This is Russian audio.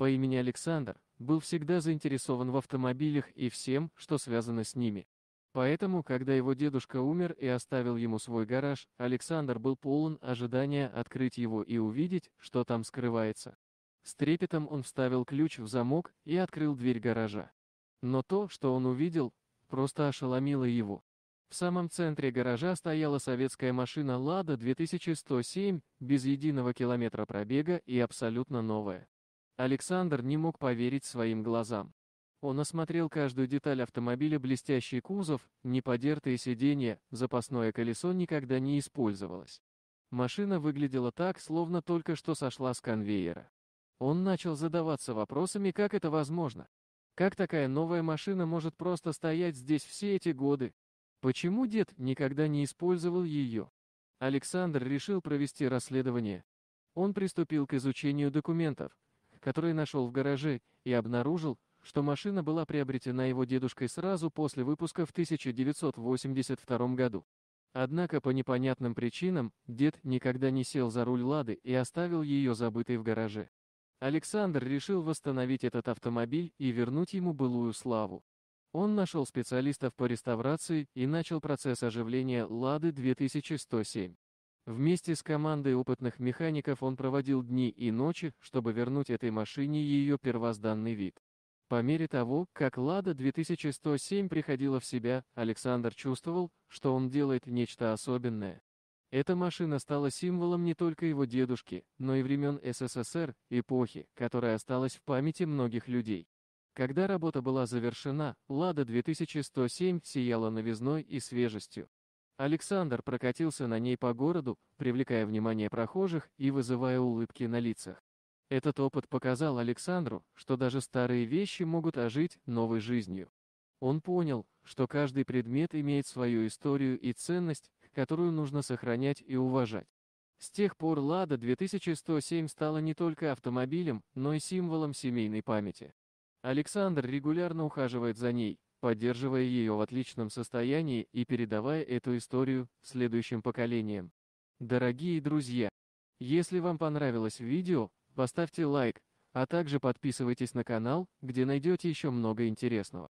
по имени Александр, был всегда заинтересован в автомобилях и всем, что связано с ними. Поэтому, когда его дедушка умер и оставил ему свой гараж, Александр был полон ожидания открыть его и увидеть, что там скрывается. С трепетом он вставил ключ в замок и открыл дверь гаража. Но то, что он увидел, просто ошеломило его. В самом центре гаража стояла советская машина «Лада 2107», без единого километра пробега и абсолютно новая. Александр не мог поверить своим глазам. Он осмотрел каждую деталь автомобиля, блестящий кузов, неподертые сиденья, запасное колесо никогда не использовалось. Машина выглядела так, словно только что сошла с конвейера. Он начал задаваться вопросами, как это возможно. Как такая новая машина может просто стоять здесь все эти годы? Почему дед никогда не использовал ее? Александр решил провести расследование. Он приступил к изучению документов, который нашел в гараже, и обнаружил, что машина была приобретена его дедушкой сразу после выпуска в 1982 году. Однако по непонятным причинам дед никогда не сел за руль «Лады» и оставил ее забытой в гараже. Александр решил восстановить этот автомобиль и вернуть ему былую славу. Он нашел специалистов по реставрации и начал процесс оживления «Лады 2107». Вместе с командой опытных механиков он проводил дни и ночи, чтобы вернуть этой машине ее первозданный вид. По мере того, как Лада 2107 приходила в себя, Александр чувствовал, что он делает нечто особенное. Эта машина стала символом не только его дедушки, но и времен СССР, эпохи, которая осталась в памяти многих людей. Когда работа была завершена, Лада 2107 сияла новизной и свежестью. Александр прокатился на ней по городу, привлекая внимание прохожих и вызывая улыбки на лицах. Этот опыт показал Александру, что даже старые вещи могут ожить новой жизнью. Он понял, что каждый предмет имеет свою историю и ценность, которую нужно сохранять и уважать. С тех пор «Лада 2107» стала не только автомобилем, но и символом семейной памяти. Александр регулярно ухаживает за ней, поддерживая ее в отличном состоянии и передавая эту историю следующим поколениям. Дорогие друзья, если вам понравилось видео, поставьте лайк, а также подписывайтесь на канал, где найдете еще много интересного.